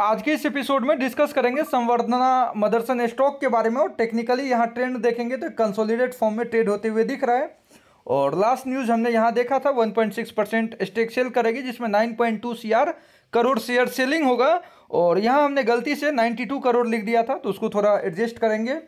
आज के इस एपिसोड में डिस्कस करेंगे संवर्धना मदरसन स्टॉक के बारे में और टेक्निकली यहाँ ट्रेंड देखेंगे तो कंसोलिडेट फॉर्म में ट्रेड होते हुए दिख रहा है और लास्ट न्यूज़ हमने यहाँ देखा था 1.6 परसेंट स्टेक सेल करेगी जिसमें 9.2 पॉइंट करोड़ शेयर सेलिंग होगा और यहाँ हमने गलती से 92 करोड़ लिख दिया था तो उसको थोड़ा एडजस्ट करेंगे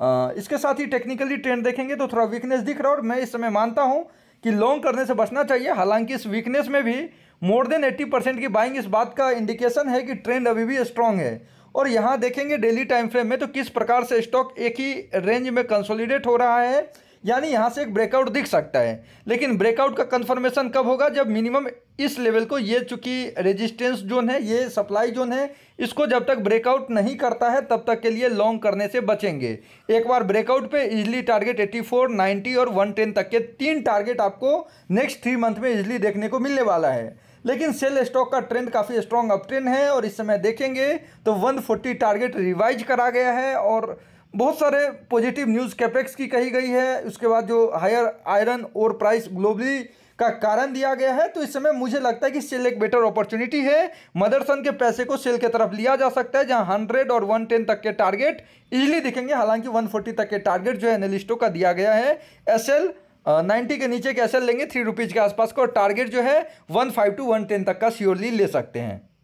आ, इसके साथ ही टेक्निकली ट्रेंड देखेंगे तो थोड़ा वीकनेस दिख रहा है और मैं इस समय मानता हूँ कि लॉन्ग करने से बचना चाहिए हालांकि इस वीकनेस में भी मोर देन 80 परसेंट की बाइंग इस बात का इंडिकेशन है कि ट्रेंड अभी भी स्ट्रांग है और यहाँ देखेंगे डेली टाइम फ्रेम में तो किस प्रकार से स्टॉक एक ही रेंज में कंसोलिडेट हो रहा है यानी यहाँ से एक ब्रेकआउट दिख सकता है लेकिन ब्रेकआउट का कंफर्मेशन कब होगा जब मिनिमम इस लेवल को ये चूंकि रेजिस्टेंस जोन है ये सप्लाई जोन है इसको जब तक ब्रेकआउट नहीं करता है तब तक के लिए लॉन्ग करने से बचेंगे एक बार ब्रेकआउट पे इजली टारगेट 84, 90 और 110 तक के तीन टारगेट आपको नेक्स्ट थ्री मंथ में इजली देखने को मिलने वाला है लेकिन सेल स्टॉक का ट्रेंड काफ़ी स्ट्रॉन्ग अप ट्रेंड है और इस समय देखेंगे तो 140 टारगेट रिवाइज करा गया है और बहुत सारे पॉजिटिव न्यूज़ कैपेक्स की कही गई है उसके बाद जो हायर आयरन और प्राइस ग्लोबली का कारण दिया गया है तो इस समय मुझे लगता है कि सेल एक बेटर अपॉर्चुनिटी है मदरसन के पैसे को सेल के तरफ लिया जा सकता है जहां 100 और 110 तक के टारगेट इजीली दिखेंगे हालांकि 140 तक के टारगेट जो है एनालिस्टों का दिया गया है एसएल नाइन्टी के नीचे कैसे लेंगे थ्री रुपीज़ के आसपास का और टारगेट जो है one five two one ten तक का श्योरली ले सकते हैं